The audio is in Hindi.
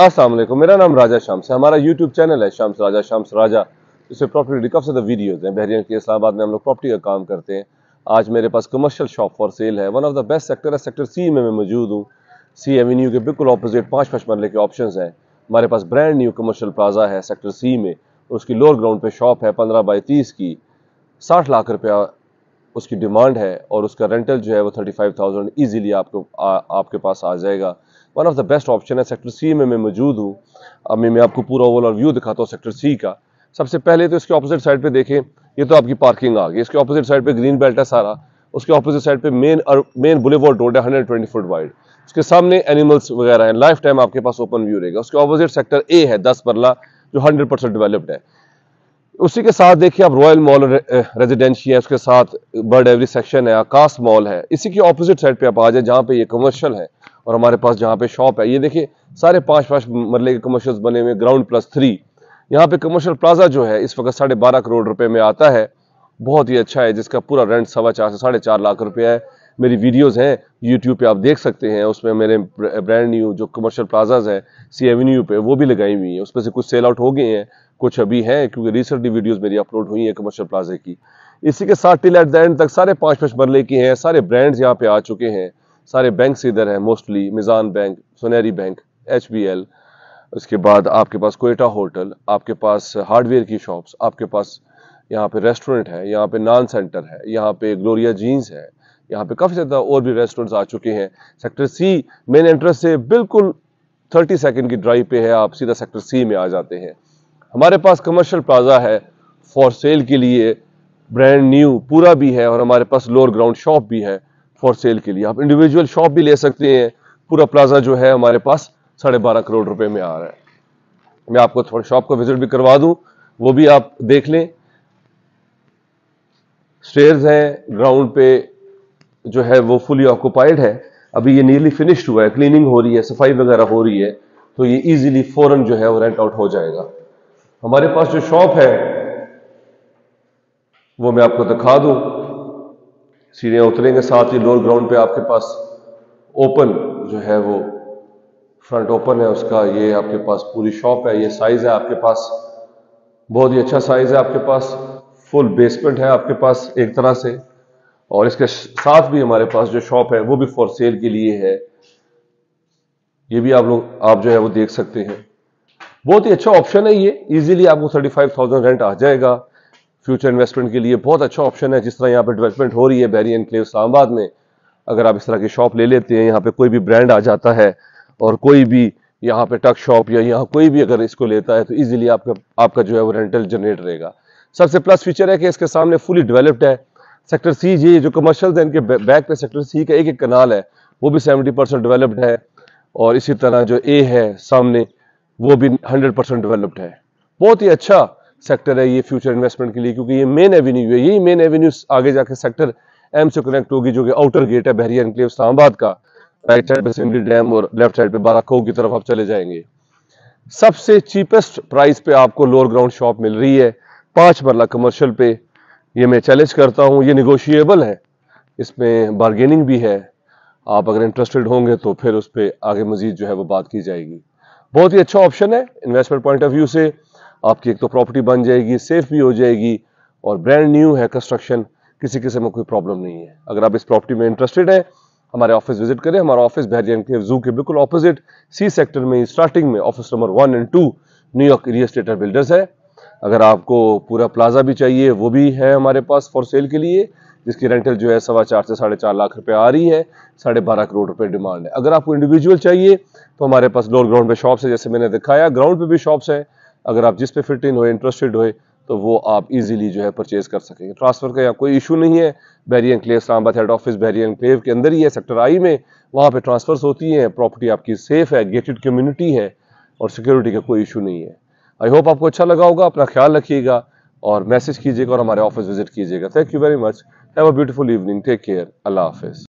असल मेरा नाम राजा शाम है हमारा यूट्यूब चैनल है शाम्स राजा शाम्स राजा इसमें प्रॉपर्टी रिकॉफ से वीडियोज़ हैं बहरियन के इस्लामाबाद में हम लोग प्रॉपर्टी का काम करते हैं आज मेरे पास कमर्शियल शॉप फॉर सेल है one of the best sector है सेक्टर सी में मैं मौजूद हूँ सी एवेन्यू के बिल्कुल अपोजिट पाँच पाँच मरले के ऑप्शन हैं हमारे पास ब्रांड न्यू कमर्शियल प्लाजा है सेक्टर सी में उसकी लोअर ग्राउंड पर शॉप है पंद्रह बाई तीस की साठ लाख रुपया उसकी डिमांड है और उसका रेंटल जो है वो थर्टी फाइव थाउजेंड ईजिली आपको आ, आपके पास आ जाएगा one of the best option है सेक्टर सी में मैं मौजूद हूँ अभी मैं आपको पूरा ओवरऑल व्यू दिखाता हूँ सेक्टर सी का सबसे पहले तो इसके ऑपोजिट साइड पे देखें ये तो आपकी पार्किंग आ गई इसके ऑपोजिट साइड पे ग्रीन बेल्ट है सारा उसके ऑपोजिट साइड पे मेन और मेन बुलेवर्ड रोड है हंड्रेड ट्वेंटी फुट वाइड उसके सामने एनिमल्स वगैरह हैं लाइफ टाइम आपके पास ओपन व्यू रहेगा उसके ऑपोजिट सेक्टर ए है दस बरला जो हंड्रेड परसेंट डेवलप्ड है उसी के साथ देखिए आप रॉयल मॉल रेजिडेंशी है उसके साथ बर्ड एवरी सेक्शन है आकाश मॉल है इसी के ऑपोजिट साइड पे आप आ जाए जहाँ पे ये कमर्शियल है और हमारे पास जहाँ पे शॉप है ये देखिए सारे पांच पांच मरले के कमर्शियल बने हुए ग्राउंड प्लस थ्री यहाँ पे कमर्शियल प्लाजा जो है इस वक्त साढ़े बारह करोड़ रुपये में आता है बहुत ही अच्छा है जिसका पूरा रेंट सवा चार से साढ़े चार लाख रुपया है मेरी वीडियोस हैं यूट्यूब पे आप देख सकते हैं उसमें मेरे ब्रांड न्यू जो कमर्शियल प्लाजाज है सी एवेन्यू पे वो भी लगाई हुई हैं उसमें से कुछ सेल आउट हो गए हैं कुछ अभी हैं क्योंकि रिसेंटली वीडियोस मेरी अपलोड हुई हैं कमर्शियल प्लाजे की इसी के साथ टिल एट द एंड तक सारे पाँच पाँच मरले के हैं सारे ब्रांड्स यहाँ पे आ चुके हैं सारे बैंक इधर हैं mostly Meezan bank Soneri bank H उसके बाद आपके पास कोयटा होटल आपके पास हार्डवेयर की शॉप्स आपके पास यहाँ पे रेस्टोरेंट है यहाँ पे नान सेंटर है यहाँ पे ग्लोरिया जीन्स है यहाँ पे काफ़ी ज़्यादा और भी रेस्टोरेंट्स आ चुके हैं सेक्टर सी मेन एंट्रेंस से बिल्कुल थर्टी सेकेंड की ड्राइव पे है आप सीधा सेक्टर सी में आ जाते हैं हमारे पास कमर्शियल प्लाजा है फॉर सेल के लिए ब्रांड न्यू पूरा भी है और हमारे पास लोअर ग्राउंड शॉप भी है फॉर सेल के लिए आप इंडिविजुअल शॉप भी ले सकते हैं पूरा प्लाजा जो है हमारे पास साढ़े बारह करोड़ रुपए में आ रहा है मैं आपको थोड़ा शॉप का विजिट भी करवा दूं वो भी आप देख लें स्टेयर्स हैं ग्राउंड पे जो है वो फुली ऑक्यूपाइड है अभी ये नियरली फिनिश्ड हुआ है क्लीनिंग हो रही है सफाई वगैरह हो रही है तो ये इजीली फौरन जो है वो रेंट आउट हो जाएगा हमारे पास जो शॉप है वो मैं आपको दिखा दूं सीढ़ियां उतरेंगे साथ ही लोअर ग्राउंड पे आपके पास ओपन जो है वो फ्रंट ओपन है उसका ये आपके पास पूरी शॉप है ये साइज़ है आपके पास बहुत ही अच्छा साइज़ है आपके पास फुल बेसमेंट है आपके पास एक तरह से और इसके साथ भी हमारे पास जो शॉप है वो भी फॉर सेल के लिए है ये भी आप लोग आप जो है वो देख सकते हैं बहुत ही अच्छा ऑप्शन है ये इजीली आपको 35,000 रेंट आ जाएगा फ्यूचर इन्वेस्टमेंट के लिए बहुत अच्छा ऑप्शन है जिस तरह यहाँ पे डेवलपमेंट हो रही है बैरी एनक्लेव इस्लामाबाद में अगर आप इस तरह की शॉप ले लेते हैं यहाँ पे कोई भी ब्रांड आ जाता है और कोई भी यहाँ पे टक शॉप या यहाँ कोई भी अगर इसको लेता है तो ईजिली आपका आपका जो है वो रेंटल जनरेट रहेगा सबसे प्लस फीचर है कि इसके सामने फुली डेवलप्ड है सेक्टर सी जी जो कमर्शियल है इनके बैक पे सेक्टर सी का एक एक कनाल है वो भी सेवेंटी परसेंट डेवलप्ड है और इसी तरह जो ए है सामने वो भी हंड्रेड परसेंट डेवलप्ड है बहुत ही अच्छा सेक्टर है ये फ्यूचर इन्वेस्टमेंट के लिए क्योंकि ये मेन एवेन्यू है यही मेन एवेन्यू आगे जाके सेक्टर एम से कनेक्ट होगी जो कि आउटर गेट है बहरिया इनके इस्लामाबाद का राइट साइड पर सिमरी डैम और लेफ्ट साइड पर बाराको की तरफ आप चले जाएंगे सबसे चीपेस्ट प्राइस पे आपको लोअर ग्राउंड शॉप मिल रही है पांच मरला कमर्शियल पे ये मैं चैलेंज करता हूँ ये निगोशिएबल है इसमें बारगेनिंग भी है आप अगर इंटरेस्टेड होंगे तो फिर उस पर आगे मजीद जो है वो बात की जाएगी बहुत ही अच्छा ऑप्शन है इन्वेस्टमेंट पॉइंट ऑफ व्यू से आपकी एक तो प्रॉपर्टी बन जाएगी सेफ भी हो जाएगी और ब्रांड न्यू है कंस्ट्रक्शन किसी किस्म में कोई प्रॉब्लम नहीं है अगर आप इस प्रॉपर्टी में इंटरेस्टेड हैं हमारे ऑफिस विजिट करें हमारा ऑफिस बहरियन के जू के बिल्कुल ऑपोजिट सी सेक्टर में स्टार्टिंग में office number one and two New York real estate builders है अगर आपको पूरा प्लाजा भी चाहिए वो भी है हमारे पास फॉर सेल के लिए जिसकी रेंटल जो है सवा चार से साढ़े चार लाख रुपए आ रही है साढ़े बारह करोड़ रुपए डिमांड है अगर आपको इंडिविजुअल चाहिए तो हमारे पास लोअर ग्राउंड पे शॉप्स है जैसे मैंने दिखाया ग्राउंड पे भी शॉप्स हैं अगर आप जिस पे फिट इन हो इंटरेस्टेड हो तो वो आप इजीली जो है परचेज कर सकेंगे ट्रांसफ़र का यहाँ कोई इशू नहीं है Bahria enclave Islamabad head office Bahria enclave के अंदर ही है सेक्टर आई में वहाँ पर ट्रांसफ़र्स होती हैं प्रॉपर्टी आपकी सेफ़ है गेटेड कम्यूनिटी है और सिक्योरिटी का कोई इशू नहीं है आई होप आपको अच्छा लगा होगा अपना ख्याल रखिएगा और मैसेज कीजिएगा और हमारे ऑफिस विजिट कीजिएगा thank you very much have a beautiful evening take care अल्लाह हाफिज़